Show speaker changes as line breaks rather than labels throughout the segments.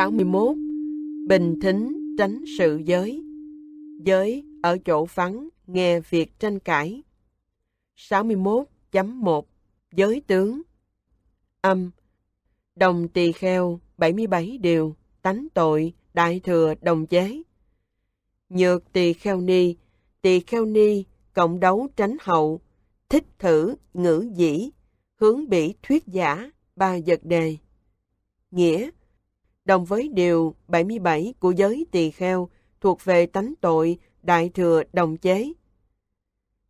61 Bình thính tránh sự giới Giới ở chỗ vắng nghe việc tranh cãi 61.1 Giới tướng Âm Đồng tỳ kheo 77 điều Tánh tội Đại thừa đồng chế Nhược tỳ kheo ni Tỳ kheo ni Cộng đấu tránh hậu Thích thử ngữ dĩ Hướng bỉ thuyết giả Ba vật đề Nghĩa đồng với điều 77 của giới tỳ kheo thuộc về tánh tội đại thừa đồng chế.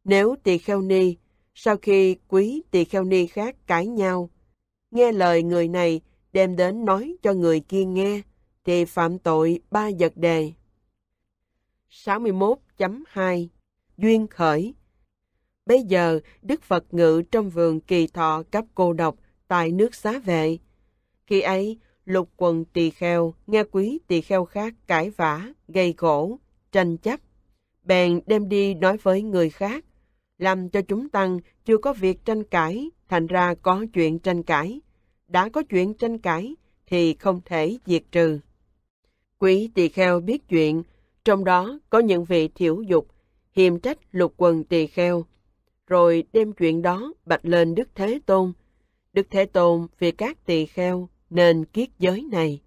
Nếu tỳ kheo ni, sau khi quý tỳ kheo ni khác cãi nhau, nghe lời người này đem đến nói cho người kia nghe, thì phạm tội ba vật đề. 61.2 Duyên khởi Bây giờ, Đức Phật ngự trong vườn kỳ thọ cấp cô độc tại nước xá vệ. Khi ấy, lục quần tỳ kheo, nghe quý tỳ kheo khác cãi vã, gây gỗ, tranh chấp. Bèn đem đi nói với người khác, làm cho chúng tăng chưa có việc tranh cãi, thành ra có chuyện tranh cãi. Đã có chuyện tranh cãi thì không thể diệt trừ. Quý tỳ kheo biết chuyện, trong đó có những vị thiểu dục, hiềm trách lục quần tỳ kheo, rồi đem chuyện đó bạch lên Đức Thế Tôn. Đức Thế Tôn vì các tỳ kheo nên kiết giới này.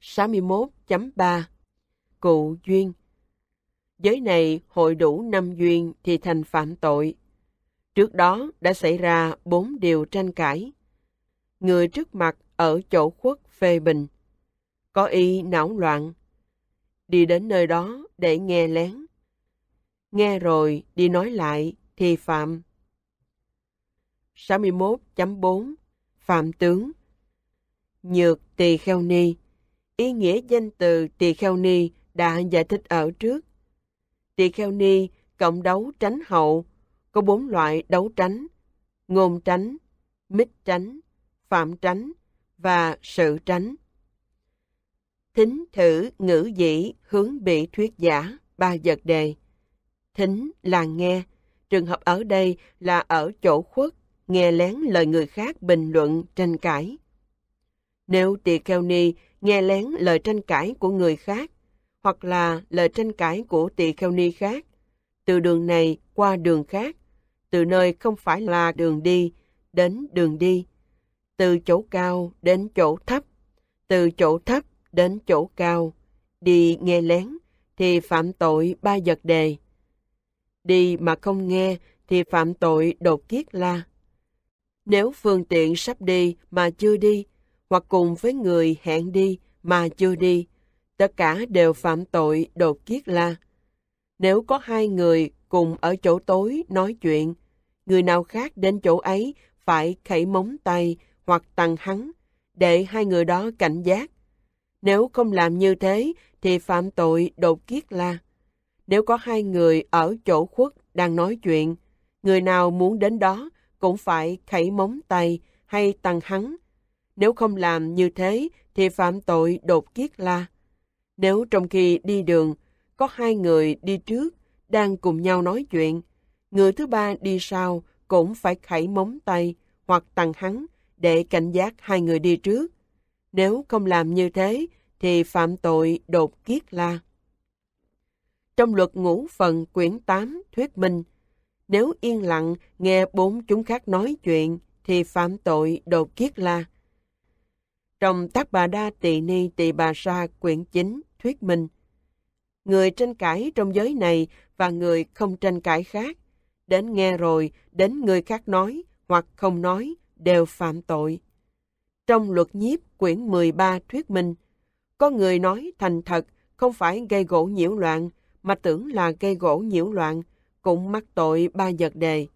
61.3 Cụ Duyên Giới này hội đủ năm duyên thì thành phạm tội. Trước đó đã xảy ra bốn điều tranh cãi. Người trước mặt ở chỗ khuất phê bình. Có y não loạn. Đi đến nơi đó để nghe lén. Nghe rồi đi nói lại thì phạm. 61.4 Phạm Tướng. Nhược Tỳ Kheo Ni Ý nghĩa danh từ Tỳ Kheo Ni đã giải thích ở trước. Tỳ Kheo Ni cộng đấu tránh hậu, có bốn loại đấu tránh, ngôn tránh, mít tránh, phạm tránh và sự tránh. Thính thử ngữ dĩ hướng bị thuyết giả ba vật đề. Thính là nghe, trường hợp ở đây là ở chỗ khuất nghe lén lời người khác bình luận, tranh cãi. Nếu tỳ kheo ni nghe lén lời tranh cãi của người khác, hoặc là lời tranh cãi của tỳ kheo ni khác, từ đường này qua đường khác, từ nơi không phải là đường đi đến đường đi, từ chỗ cao đến chỗ thấp, từ chỗ thấp đến chỗ cao, đi nghe lén thì phạm tội ba vật đề. Đi mà không nghe thì phạm tội đột kiết la. Nếu phương tiện sắp đi mà chưa đi, hoặc cùng với người hẹn đi mà chưa đi, tất cả đều phạm tội đột kiết la. Nếu có hai người cùng ở chỗ tối nói chuyện, người nào khác đến chỗ ấy phải khẩy móng tay hoặc tằng hắn, để hai người đó cảnh giác. Nếu không làm như thế thì phạm tội đột kiết la. Nếu có hai người ở chỗ khuất đang nói chuyện, người nào muốn đến đó cũng phải khẩy móng tay hay tăng hắn. Nếu không làm như thế thì phạm tội đột kiết la. Nếu trong khi đi đường, có hai người đi trước đang cùng nhau nói chuyện, người thứ ba đi sau cũng phải khẩy móng tay hoặc tăng hắn để cảnh giác hai người đi trước. Nếu không làm như thế thì phạm tội đột kiết la. Trong luật ngũ phần quyển 8 thuyết minh, nếu yên lặng, nghe bốn chúng khác nói chuyện, thì phạm tội đột kiết la. Trong tác bà đa tỳ ni tỳ bà sa quyển chính thuyết minh, người tranh cãi trong giới này và người không tranh cãi khác, đến nghe rồi, đến người khác nói hoặc không nói đều phạm tội. Trong luật nhiếp quyển 13 thuyết minh, có người nói thành thật không phải gây gỗ nhiễu loạn, mà tưởng là gây gỗ nhiễu loạn, cũng mắc tội ba nhật đề.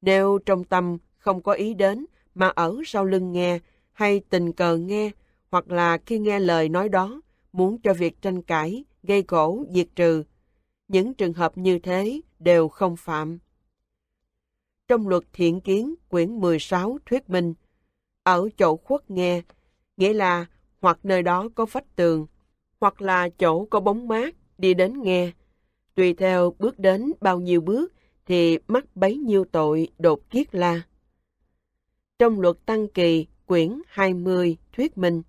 Nếu trong tâm không có ý đến mà ở sau lưng nghe hay tình cờ nghe hoặc là khi nghe lời nói đó muốn cho việc tranh cãi, gây gỗ, diệt trừ. Những trường hợp như thế đều không phạm. Trong luật thiện kiến quyển 16 thuyết minh, ở chỗ khuất nghe, nghĩa là hoặc nơi đó có vách tường, hoặc là chỗ có bóng mát, đi đến nghe, tùy theo bước đến bao nhiêu bước thì mắc bấy nhiêu tội đột kiết la. Trong luật Tăng Kỳ, quyển 20, thuyết minh.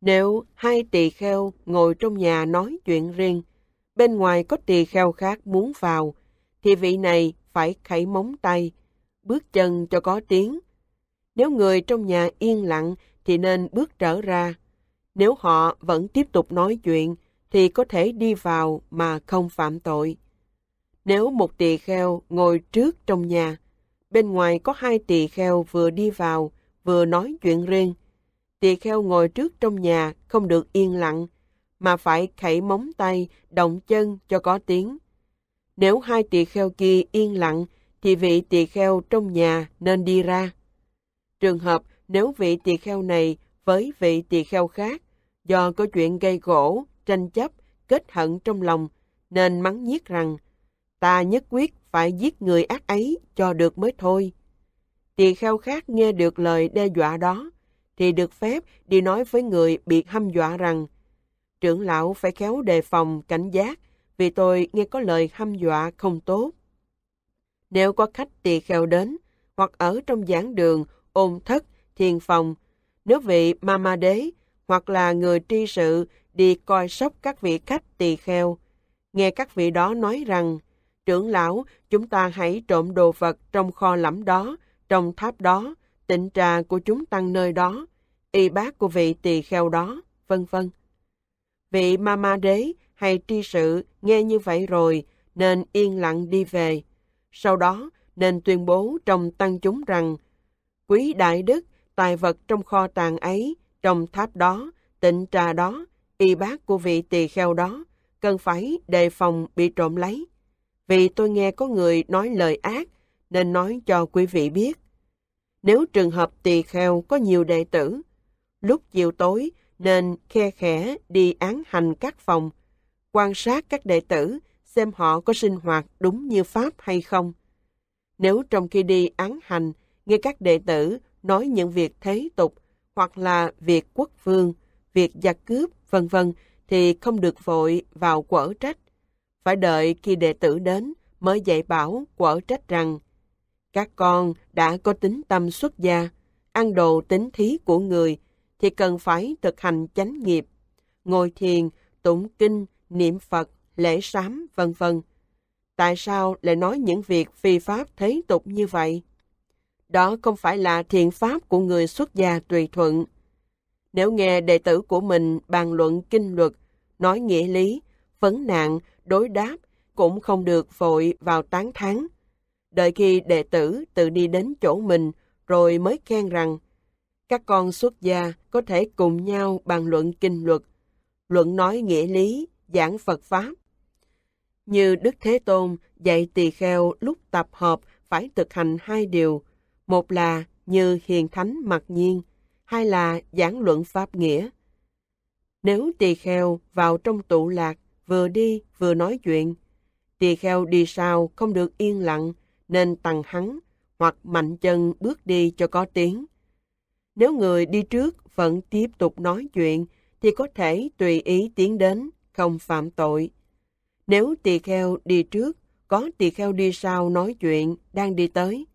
Nếu hai tỳ kheo ngồi trong nhà nói chuyện riêng, bên ngoài có tỳ kheo khác muốn vào, thì vị này phải khẩy móng tay, bước chân cho có tiếng. Nếu người trong nhà yên lặng thì nên bước trở ra. Nếu họ vẫn tiếp tục nói chuyện thì có thể đi vào mà không phạm tội. Nếu một tỳ kheo ngồi trước trong nhà, bên ngoài có hai tỳ kheo vừa đi vào, vừa nói chuyện riêng. Tỳ kheo ngồi trước trong nhà không được yên lặng, mà phải khẩy móng tay, động chân cho có tiếng. Nếu hai tỳ kheo kia yên lặng, thì vị tỳ kheo trong nhà nên đi ra. Trường hợp nếu vị tỳ kheo này với vị tỳ kheo khác do có chuyện gây gỗ tranh chấp, kết hận trong lòng, nên mắng nhiếc rằng ta nhất quyết phải giết người ác ấy cho được mới thôi. Tỳ khao khát nghe được lời đe dọa đó, thì được phép đi nói với người bị hâm dọa rằng trưởng lão phải khéo đề phòng, cảnh giác, vì tôi nghe có lời hâm dọa không tốt. Nếu có khách tỳ kheo đến, hoặc ở trong giảng đường, ôn thất, thiền phòng, nếu vị ma ma đế, hoặc là người tri sự đi coi sóc các vị khách tỳ kheo. Nghe các vị đó nói rằng, trưởng lão, chúng ta hãy trộm đồ vật trong kho lẫm đó, trong tháp đó, tịnh trà của chúng tăng nơi đó, y bác của vị tỳ kheo đó, vân vân. Vị ma ma đế hay tri sự nghe như vậy rồi, nên yên lặng đi về. Sau đó, nên tuyên bố trong tăng chúng rằng, quý đại đức, tài vật trong kho tàng ấy, trong tháp đó, tịnh trà đó, y bác của vị tỳ kheo đó cần phải đề phòng bị trộm lấy. Vì tôi nghe có người nói lời ác nên nói cho quý vị biết. Nếu trường hợp tỳ kheo có nhiều đệ tử, lúc chiều tối nên khe khẽ đi án hành các phòng, quan sát các đệ tử xem họ có sinh hoạt đúng như Pháp hay không. Nếu trong khi đi án hành, nghe các đệ tử nói những việc thế tục hoặc là việc quốc vương, việc giặc cướp, vân vân thì không được vội vào quở trách. Phải đợi khi đệ tử đến mới dạy bảo quở trách rằng các con đã có tính tâm xuất gia, ăn đồ tính thí của người thì cần phải thực hành chánh nghiệp, ngồi thiền, tụng kinh, niệm Phật, lễ sám, vân vân. Tại sao lại nói những việc phi pháp thế tục như vậy? Đó không phải là thiện pháp của người xuất gia tùy thuận. Nếu nghe đệ tử của mình bàn luận kinh luật, nói nghĩa lý, vấn nạn, đối đáp, cũng không được vội vào tán thán. Đợi khi đệ tử tự đi đến chỗ mình, rồi mới khen rằng, các con xuất gia có thể cùng nhau bàn luận kinh luật, luận nói nghĩa lý, giảng Phật Pháp. Như Đức Thế Tôn dạy tỳ kheo lúc tập hợp phải thực hành hai điều, một là như hiền thánh mặc nhiên, hay là giảng luận pháp nghĩa. Nếu tỳ kheo vào trong tụ lạc, vừa đi vừa nói chuyện, tỳ kheo đi sau không được yên lặng nên tăng hắn hoặc mạnh chân bước đi cho có tiếng. Nếu người đi trước vẫn tiếp tục nói chuyện thì có thể tùy ý tiến đến, không phạm tội. Nếu tỳ kheo đi trước, có tỳ kheo đi sau nói chuyện, đang đi tới.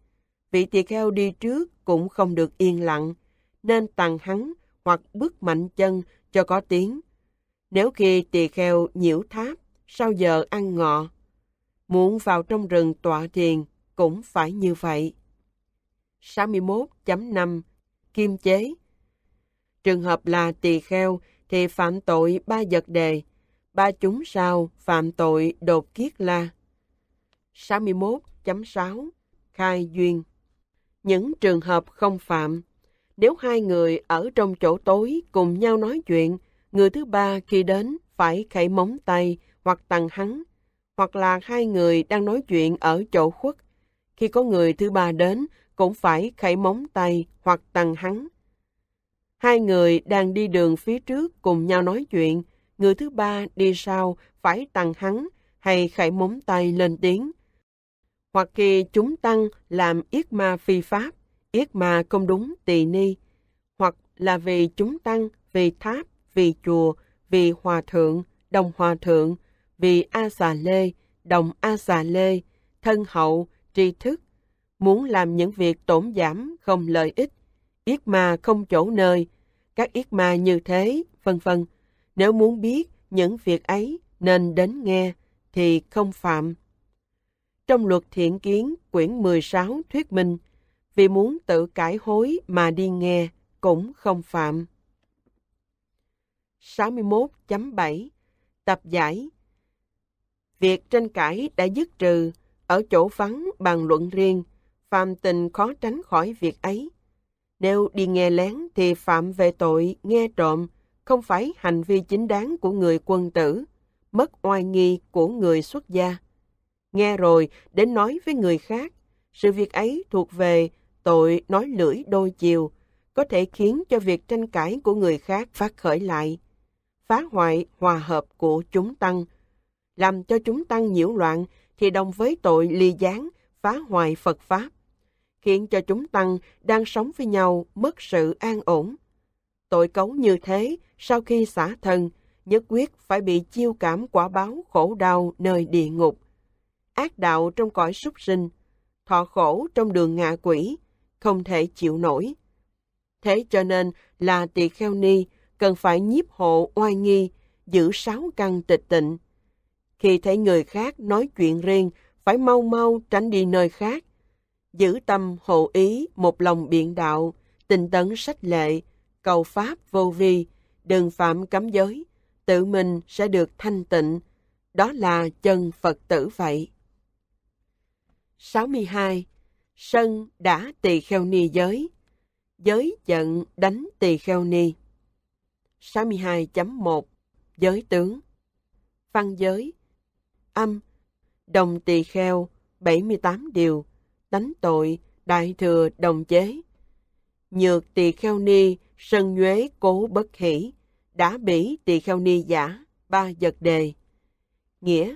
Vị tỳ kheo đi trước cũng không được yên lặng, nên tăng hắn hoặc bước mạnh chân cho có tiếng. Nếu khi tỳ kheo nhiễu tháp, sau giờ ăn ngọ, muốn vào trong rừng tọa thiền cũng phải như vậy. 61.5 Kim chế Trường hợp là tỳ kheo thì phạm tội ba vật đề, ba chúng sao phạm tội đột kiết la. 61.6 Khai duyên Những trường hợp không phạm nếu hai người ở trong chỗ tối cùng nhau nói chuyện, người thứ ba khi đến phải khẩy móng tay hoặc tằng hắn, hoặc là hai người đang nói chuyện ở chỗ khuất. Khi có người thứ ba đến, cũng phải khẩy móng tay hoặc tằng hắn. Hai người đang đi đường phía trước cùng nhau nói chuyện, người thứ ba đi sau phải tằng hắn hay khẩy móng tay lên tiếng. Hoặc khi chúng tăng làm yết ma phi pháp, yết mà không đúng tỳ ni, hoặc là vì chúng tăng, vì tháp, vì chùa, vì hòa thượng, đồng hòa thượng, vì a xà lê, đồng a xà lê, thân hậu, tri thức, muốn làm những việc tổn giảm không lợi ích, yết ma không chỗ nơi, các yết ma như thế, vân vân. Nếu muốn biết những việc ấy nên đến nghe thì không phạm. Trong luật thiện kiến quyển 16 thuyết minh, vì muốn tự cải hối mà đi nghe cũng không phạm. 61.7 Tập giải Việc tranh cãi đã dứt trừ, ở chỗ vắng bàn luận riêng, phạm tình khó tránh khỏi việc ấy. Nếu đi nghe lén thì phạm về tội nghe trộm, không phải hành vi chính đáng của người quân tử, mất oai nghi của người xuất gia. Nghe rồi, đến nói với người khác, sự việc ấy thuộc về tội nói lưỡi đôi chiều có thể khiến cho việc tranh cãi của người khác phát khởi lại, phá hoại hòa hợp của chúng tăng. Làm cho chúng tăng nhiễu loạn thì đồng với tội ly gián, phá hoại Phật Pháp, khiến cho chúng tăng đang sống với nhau mất sự an ổn. Tội cấu như thế, sau khi xả thân, nhất quyết phải bị chiêu cảm quả báo khổ đau nơi địa ngục. Ác đạo trong cõi súc sinh, thọ khổ trong đường ngạ quỷ, không thể chịu nổi. Thế cho nên là tỳ kheo ni cần phải nhiếp hộ oai nghi, giữ sáu căn tịch tịnh. Khi thấy người khác nói chuyện riêng, phải mau mau tránh đi nơi khác. Giữ tâm hộ ý, một lòng biện đạo, tinh tấn sách lệ, cầu pháp vô vi, đừng phạm cấm giới, tự mình sẽ được thanh tịnh. Đó là chân Phật tử vậy. 62. Sân đã tỳ kheo ni giới, giới giận đánh tỳ kheo ni. 62.1 Giới tướng Văn giới Âm Đồng tỳ kheo 78 điều đánh tội Đại thừa đồng chế Nhược tỳ kheo ni Sân nhuế cố bất hỷ Đã bỉ tỳ kheo ni giả Ba vật đề Nghĩa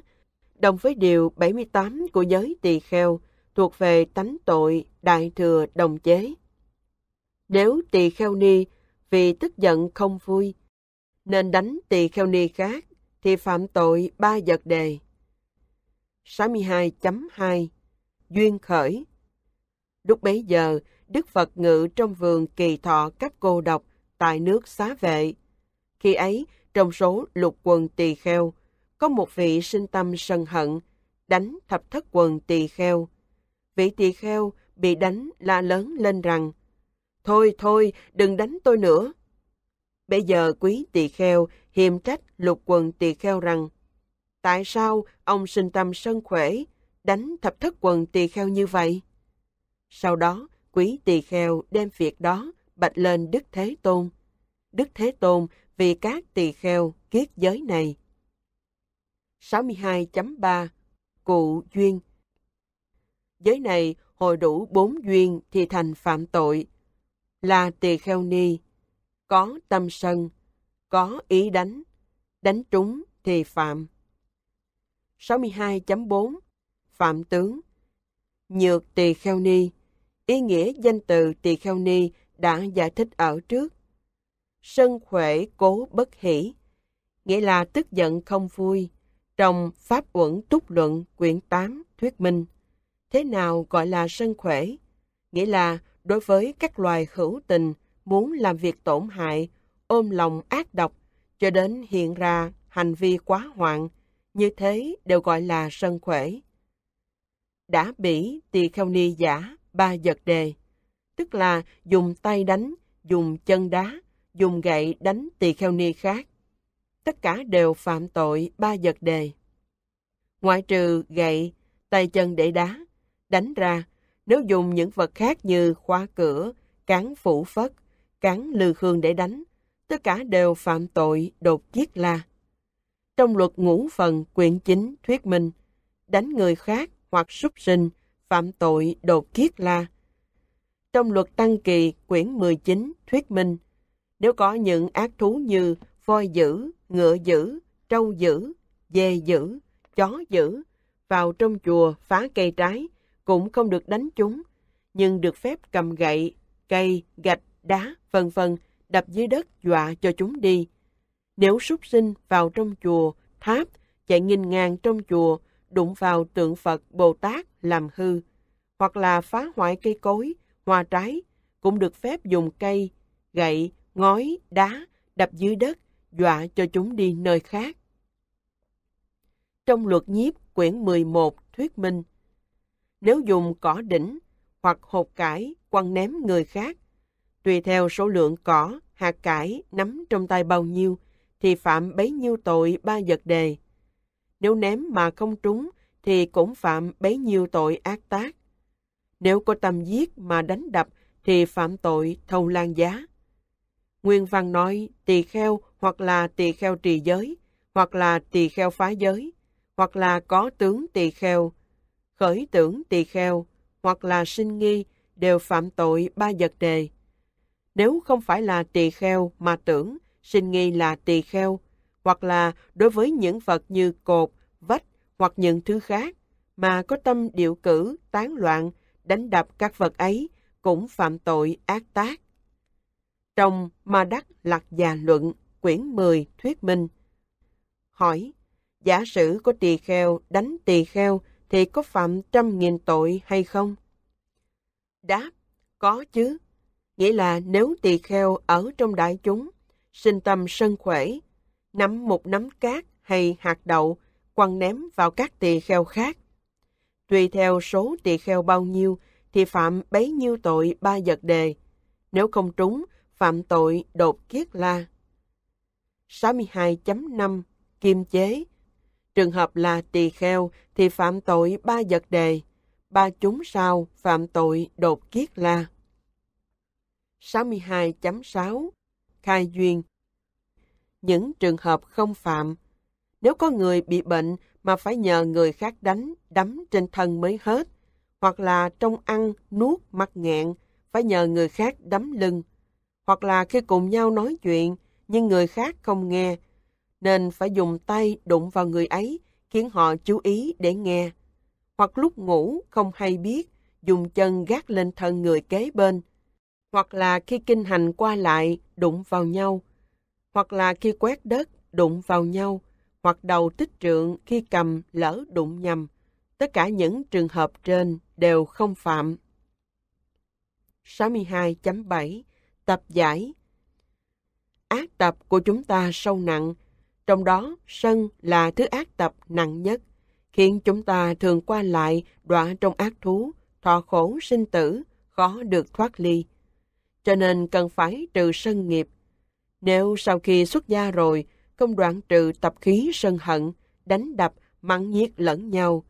Đồng với điều 78 của giới tỳ kheo thuộc về tánh tội đại thừa đồng chế. Nếu tỳ kheo ni vì tức giận không vui, nên đánh tỳ kheo ni khác thì phạm tội ba vật đề. 62.2 Duyên khởi Lúc bấy giờ, Đức Phật ngự trong vườn kỳ thọ các cô độc tại nước xá vệ. Khi ấy, trong số lục quần tỳ kheo, có một vị sinh tâm sân hận, đánh thập thất quần tỳ kheo, vị tỳ kheo bị đánh la lớn lên rằng Thôi thôi, đừng đánh tôi nữa. Bây giờ quý tỳ kheo hiềm trách lục quần tỳ kheo rằng Tại sao ông sinh tâm sân khỏe, đánh thập thất quần tỳ kheo như vậy? Sau đó, quý tỳ kheo đem việc đó bạch lên Đức Thế Tôn. Đức Thế Tôn vì các tỳ kheo kiết giới này. 62.3 Cụ Duyên giới này hồi đủ bốn duyên thì thành phạm tội, là tỳ kheo ni, có tâm sân, có ý đánh, đánh trúng thì phạm. 62.4 Phạm tướng Nhược tỳ kheo ni Ý nghĩa danh từ tỳ kheo ni đã giải thích ở trước. Sân khỏe cố bất hỷ Nghĩa là tức giận không vui Trong Pháp uẩn túc luận quyển 8 thuyết minh thế nào gọi là sân khỏe, nghĩa là đối với các loài hữu tình muốn làm việc tổn hại, ôm lòng ác độc, cho đến hiện ra hành vi quá hoạn, như thế đều gọi là sân khỏe. Đã bỉ tỳ kheo ni giả ba giật đề, tức là dùng tay đánh, dùng chân đá, dùng gậy đánh tỳ kheo ni khác. Tất cả đều phạm tội ba giật đề. Ngoại trừ gậy, tay chân để đá, đánh ra. Nếu dùng những vật khác như khóa cửa, cán phủ phất, cán lư khương để đánh, tất cả đều phạm tội đột giết la. Trong luật ngũ phần quyển chính thuyết minh, đánh người khác hoặc súc sinh, phạm tội đột giết la. Trong luật tăng kỳ quyển 19 thuyết minh, nếu có những ác thú như voi dữ, ngựa dữ, trâu dữ, dê dữ, chó dữ, vào trong chùa phá cây trái, cũng không được đánh chúng, nhưng được phép cầm gậy, cây, gạch, đá, vân vân đập dưới đất dọa cho chúng đi. Nếu súc sinh vào trong chùa, tháp, chạy nghìn ngang trong chùa, đụng vào tượng Phật, Bồ Tát làm hư, hoặc là phá hoại cây cối, hoa trái, cũng được phép dùng cây, gậy, ngói, đá đập dưới đất, dọa cho chúng đi nơi khác. Trong luật nhiếp quyển 11 thuyết minh, nếu dùng cỏ đỉnh hoặc hột cải quăng ném người khác. Tùy theo số lượng cỏ, hạt cải nắm trong tay bao nhiêu, thì phạm bấy nhiêu tội ba vật đề. Nếu ném mà không trúng, thì cũng phạm bấy nhiêu tội ác tác. Nếu có tâm giết mà đánh đập, thì phạm tội thâu lan giá. Nguyên văn nói tỳ kheo hoặc là tỳ kheo trì giới, hoặc là tỳ kheo phá giới, hoặc là có tướng tỳ kheo, khởi tưởng tỳ kheo hoặc là sinh nghi đều phạm tội ba vật đề. Nếu không phải là tỳ kheo mà tưởng, sinh nghi là tỳ kheo, hoặc là đối với những vật như cột, vách hoặc những thứ khác mà có tâm điệu cử, tán loạn, đánh đập các vật ấy cũng phạm tội ác tác. Trong Ma Đắc Lạc Già Luận, quyển 10, thuyết minh. Hỏi, giả sử có tỳ kheo đánh tỳ kheo thì có phạm trăm nghìn tội hay không? Đáp, có chứ. Nghĩa là nếu tỳ kheo ở trong đại chúng, sinh tâm sân khỏe, nắm một nắm cát hay hạt đậu, quăng ném vào các tỳ kheo khác. Tùy theo số tỳ kheo bao nhiêu thì phạm bấy nhiêu tội ba vật đề. Nếu không trúng, phạm tội đột kiết la. 62.5 Kim chế Trường hợp là tỳ kheo thì phạm tội ba vật đề, ba chúng sao phạm tội đột kiết la. 62.6 Khai duyên Những trường hợp không phạm Nếu có người bị bệnh mà phải nhờ người khác đánh, đấm trên thân mới hết, hoặc là trong ăn, nuốt, mắc nghẹn, phải nhờ người khác đấm lưng, hoặc là khi cùng nhau nói chuyện nhưng người khác không nghe nên phải dùng tay đụng vào người ấy, khiến họ chú ý để nghe. Hoặc lúc ngủ không hay biết, dùng chân gác lên thân người kế bên. Hoặc là khi kinh hành qua lại, đụng vào nhau. Hoặc là khi quét đất, đụng vào nhau. Hoặc đầu tích trượng khi cầm lỡ đụng nhầm. Tất cả những trường hợp trên đều không phạm. 62.7 Tập giải Ác tập của chúng ta sâu nặng, trong đó, sân là thứ ác tập nặng nhất, khiến chúng ta thường qua lại đọa trong ác thú, thọ khổ sinh tử, khó được thoát ly. Cho nên cần phải trừ sân nghiệp. Nếu sau khi xuất gia rồi, không đoạn trừ tập khí sân hận, đánh đập, mắng nhiếc lẫn nhau,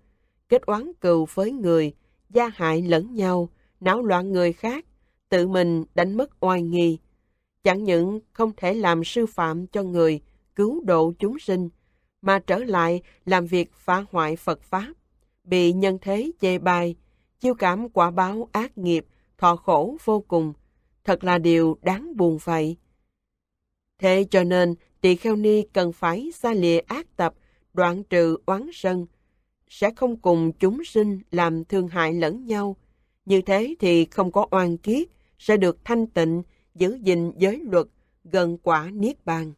kết oán cừu với người, gia hại lẫn nhau, náo loạn người khác, tự mình đánh mất oai nghi. Chẳng những không thể làm sư phạm cho người, cứu độ chúng sinh, mà trở lại làm việc phá hoại Phật Pháp, bị nhân thế chê bai, chiêu cảm quả báo ác nghiệp, thọ khổ vô cùng, thật là điều đáng buồn vậy. Thế cho nên, tỳ kheo ni cần phải xa lìa ác tập, đoạn trừ oán sân, sẽ không cùng chúng sinh làm thương hại lẫn nhau. Như thế thì không có oan kiết, sẽ được thanh tịnh, giữ gìn giới luật, gần quả niết bàn.